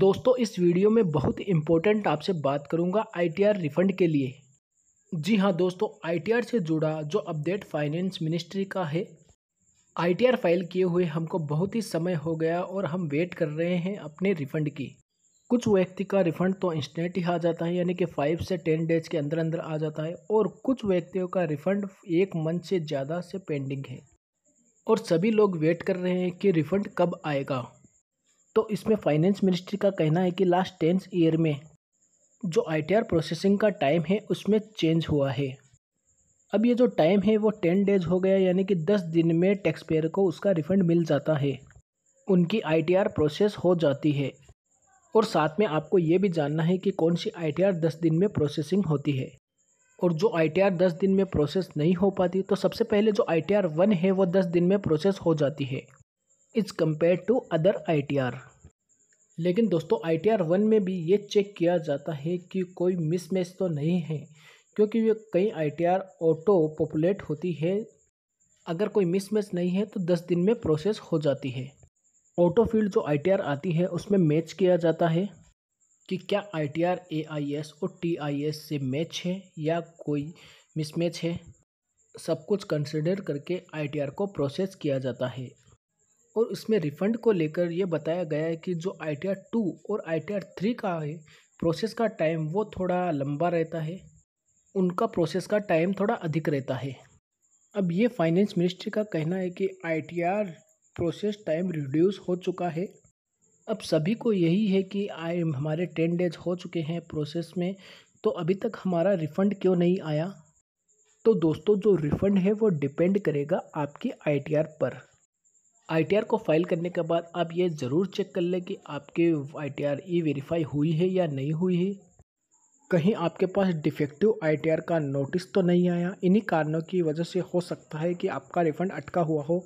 दोस्तों इस वीडियो में बहुत इम्पोर्टेंट आपसे बात करूंगा आईटीआर रिफंड के लिए जी हाँ दोस्तों आईटीआर से जुड़ा जो अपडेट फाइनेंस मिनिस्ट्री का है आईटीआर फाइल किए हुए हमको बहुत ही समय हो गया और हम वेट कर रहे हैं अपने रिफंड की कुछ व्यक्ति का रिफंड तो इंस्टेंट ही आ जाता है यानी कि फाइव से टेन डेज के अंदर अंदर आ जाता है और कुछ व्यक्तियों का रिफंड एक मंथ से ज़्यादा से पेंडिंग है और सभी लोग वेट कर रहे हैं कि रिफंड कब आएगा तो इसमें फाइनेंस मिनिस्ट्री का कहना है कि लास्ट टेंस ईयर में जो आईटीआर प्रोसेसिंग का टाइम है उसमें चेंज हुआ है अब ये जो टाइम है वो टेन डेज हो गया यानी कि दस दिन में टैक्स पेयर को उसका रिफंड मिल जाता है उनकी आईटीआर प्रोसेस हो जाती है और साथ में आपको ये भी जानना है कि कौन सी आईटीआर दस दिन में प्रोसेसिंग होती है और जो आईटीआर दस दिन में प्रोसेस नहीं हो पाती तो सबसे पहले जो आईटीआर वन है वो दस दिन में प्रोसेस हो जाती है is compare to other I लेकिन दोस्तों आई टी आर वन में भी ये चेक किया जाता है कि कोई मिसमैच तो नहीं है क्योंकि ये कई I T R auto populate होती है अगर कोई मिसमैच नहीं है तो दस दिन में प्रोसेस हो जाती है ऑटो फील्ड जो आई टी आर आती है उसमें मैच किया जाता है कि क्या I T R A I S और टी आई एस से मैच है या कोई मिसमैच है सब कुछ कंसिडर करके आई टी आर को प्रोसेस किया जाता है और इसमें रिफ़ंड को लेकर यह बताया गया है कि जो आई टी आर टू और आई टी आर थ्री का है प्रोसेस का टाइम वो थोड़ा लंबा रहता है उनका प्रोसेस का टाइम थोड़ा अधिक रहता है अब ये फाइनेंस मिनिस्ट्री का कहना है कि आर प्रोसेस टाइम रिड्यूस हो चुका है अब सभी को यही है कि आई हमारे टेन डेज हो चुके हैं प्रोसेस में तो अभी तक हमारा रिफ़ंड क्यों नहीं आया तो दोस्तों जो रिफ़ंड है वो डिपेंड करेगा आपकी आईटीआर पर आईटीआर को फाइल करने के बाद आप ये ज़रूर चेक कर लें कि आपके आईटीआर ई वेरीफाई हुई है या नहीं हुई है कहीं आपके पास डिफेक्टिव आईटीआर का नोटिस तो नहीं आया इन्हीं कारणों की वजह से हो सकता है कि आपका रिफ़ंड अटका हुआ हो